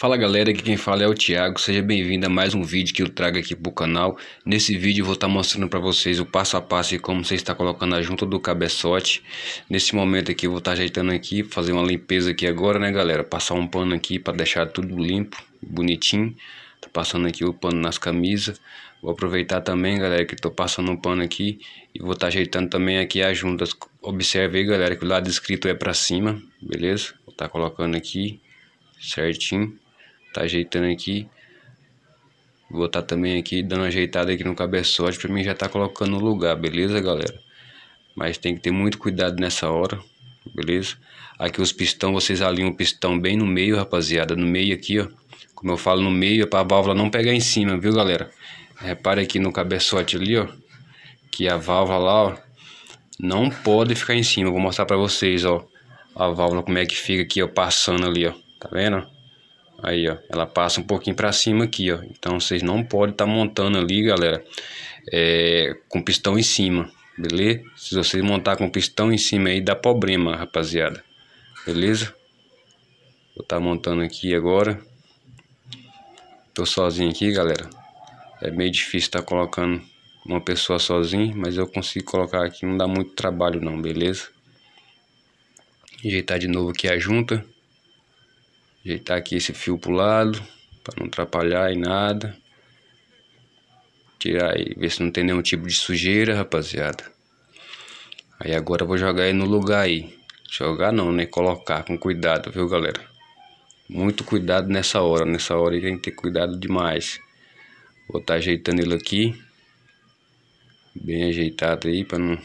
Fala galera, aqui quem fala é o Thiago, seja bem-vindo a mais um vídeo que eu trago aqui para o canal. Nesse vídeo eu vou estar tá mostrando para vocês o passo a passo e como você está colocando a junta do cabeçote. Nesse momento aqui eu vou estar tá ajeitando aqui, fazer uma limpeza aqui agora né galera, passar um pano aqui para deixar tudo limpo, bonitinho. Tô passando aqui o pano nas camisas. Vou aproveitar também, galera, que tô passando um pano aqui e vou estar tá ajeitando também aqui as juntas. Observe aí, galera, que o lado escrito é para cima, beleza? Vou estar tá colocando aqui certinho. Tá ajeitando aqui. Vou estar tá também aqui dando uma ajeitada aqui no cabeçote para mim já tá colocando no lugar, beleza, galera? Mas tem que ter muito cuidado nessa hora, beleza? Aqui os pistão, vocês alinham o pistão bem no meio, rapaziada, no meio aqui, ó. Como eu falo, no meio é para a válvula não pegar em cima, viu, galera? Repare aqui no cabeçote ali, ó, que a válvula lá, ó, não pode ficar em cima. Eu vou mostrar para vocês, ó, a válvula como é que fica aqui, ó, passando ali, ó. Tá vendo? Aí, ó, ela passa um pouquinho para cima aqui, ó. Então, vocês não podem estar tá montando ali, galera, é, com pistão em cima, beleza? Se vocês montar com pistão em cima aí, dá problema, rapaziada. Beleza? Vou estar tá montando aqui agora. Tô sozinho aqui, galera. É meio difícil estar tá colocando uma pessoa sozinho, mas eu consigo colocar aqui, não dá muito trabalho não, beleza? Ajeitar de novo aqui a junta. Ajeitar aqui esse fio pro lado, para não atrapalhar em nada. Tirar e ver se não tem nenhum tipo de sujeira, rapaziada. Aí agora eu vou jogar ele no lugar aí. Jogar não, né? Colocar com cuidado, viu, galera? Muito cuidado nessa hora. Nessa hora aí tem que ter cuidado demais. Vou estar tá ajeitando ele aqui. Bem ajeitado aí, para não...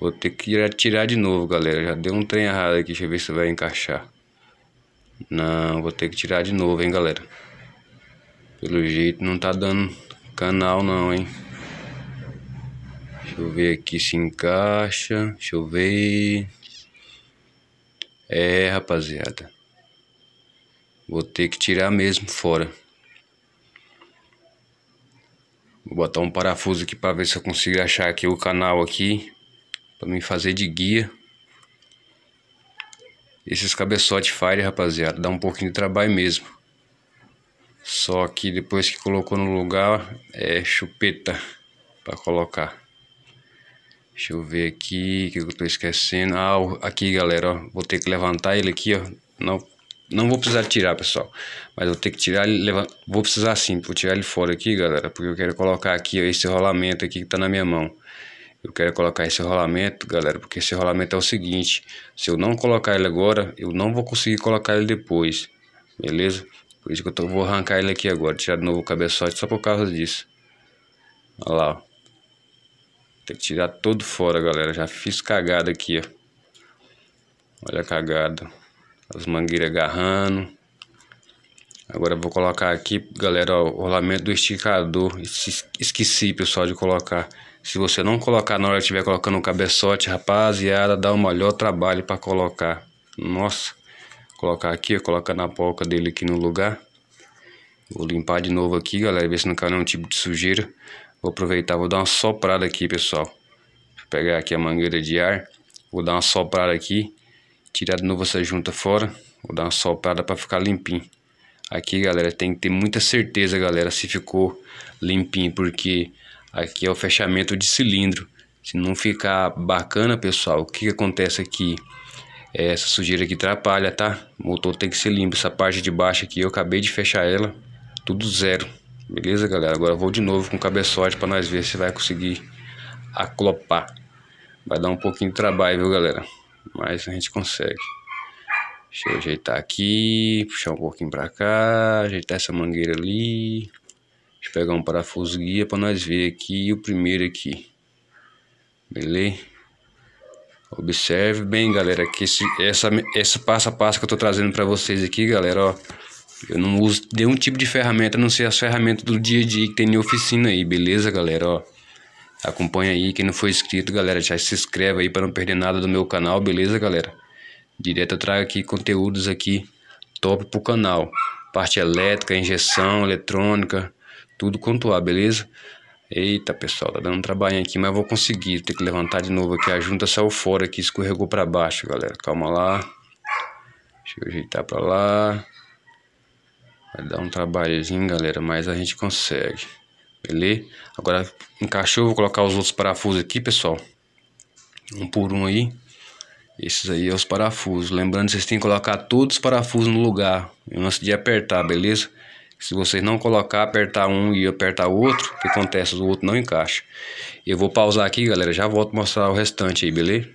Vou ter que tirar, tirar de novo, galera. Já deu um trem errado aqui, deixa eu ver se vai encaixar. Não, vou ter que tirar de novo, hein, galera. Pelo jeito não tá dando canal não, hein. Deixa eu ver aqui se encaixa. Deixa eu ver. É, rapaziada. Vou ter que tirar mesmo fora. Vou botar um parafuso aqui para ver se eu consigo achar aqui o canal aqui. para me fazer de guia. Esses cabeçotes fire, rapaziada, dá um pouquinho de trabalho mesmo. Só que depois que colocou no lugar, é chupeta para colocar. Deixa eu ver aqui, que eu tô esquecendo. Ah, aqui galera, ó, vou ter que levantar ele aqui, ó. Não, não vou precisar tirar, pessoal. Mas vou ter que tirar ele, levant... vou precisar sim, vou tirar ele fora aqui, galera. Porque eu quero colocar aqui, ó, esse rolamento aqui que tá na minha mão. Eu quero colocar esse rolamento, galera, porque esse rolamento é o seguinte. Se eu não colocar ele agora, eu não vou conseguir colocar ele depois. Beleza? Por isso que eu tô, vou arrancar ele aqui agora. Tirar de novo o cabeçote só por causa disso. Olha lá, ó. Tem que tirar todo fora, galera. Já fiz cagada aqui, ó. Olha a cagada. As mangueiras agarrando. Agora eu vou colocar aqui, galera, ó, o rolamento do esticador. Esqueci, pessoal, de colocar. Se você não colocar na hora que estiver colocando o cabeçote, rapaziada, dá o melhor trabalho para colocar. Nossa, colocar aqui, colocar na polca dele aqui no lugar. Vou limpar de novo aqui, galera, ver se não caiu nenhum tipo de sujeira. Vou aproveitar, vou dar uma soprada aqui, pessoal. Vou pegar aqui a mangueira de ar, vou dar uma soprada aqui, tirar de novo essa junta fora. Vou dar uma soprada para ficar limpinho. Aqui, galera, tem que ter muita certeza, galera, se ficou limpinho, porque Aqui é o fechamento de cilindro. Se não ficar bacana, pessoal, o que acontece aqui? Essa sujeira aqui atrapalha, tá? O motor tem que ser limpo. Essa parte de baixo aqui, eu acabei de fechar ela. Tudo zero. Beleza, galera? Agora vou de novo com o cabeçote para nós ver se vai conseguir aclopar. Vai dar um pouquinho de trabalho, viu, galera? Mas a gente consegue. Deixa eu ajeitar aqui, puxar um pouquinho para cá, ajeitar essa mangueira ali. Deixa eu pegar um parafuso guia para nós ver aqui o primeiro aqui. Beleza? Observe bem, galera, que esse, essa, esse passo a passo que eu tô trazendo para vocês aqui, galera, ó. Eu não uso nenhum tipo de ferramenta, a não ser as ferramentas do dia a dia que tem na oficina aí, beleza, galera, ó. Acompanha aí, quem não for inscrito, galera, já se inscreve aí para não perder nada do meu canal, beleza, galera? Direto eu trago aqui conteúdos aqui top pro canal. Parte elétrica, injeção, eletrônica, tudo quanto há, beleza? Eita, pessoal, tá dando um trabalhinho aqui, mas eu vou conseguir. Tem que levantar de novo aqui. A junta saiu fora aqui, escorregou pra baixo, galera. Calma lá. Deixa eu ajeitar pra lá. Vai dar um trabalhozinho, galera, mas a gente consegue. Beleza? Agora encaixou, vou colocar os outros parafusos aqui, pessoal. Um por um aí. Esses aí é os parafusos. Lembrando, vocês têm que colocar todos os parafusos no lugar. Antes de apertar, beleza? Se vocês não colocar, apertar um e apertar o outro, o que acontece? O outro não encaixa. Eu vou pausar aqui, galera, já volto mostrar o restante aí, beleza?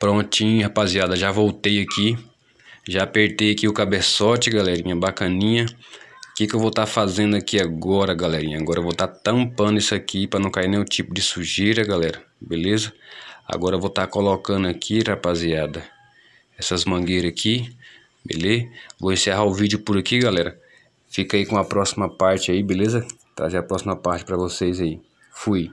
Prontinho, rapaziada, já voltei aqui. Já apertei aqui o cabeçote, galerinha, bacaninha. O que, que eu vou estar tá fazendo aqui agora, galerinha? Agora eu vou estar tá tampando isso aqui para não cair nenhum tipo de sujeira, galera. Beleza? Agora eu vou estar tá colocando aqui, rapaziada essas mangueiras aqui, beleza? Vou encerrar o vídeo por aqui, galera. Fica aí com a próxima parte aí, beleza? Trazer a próxima parte para vocês aí. Fui.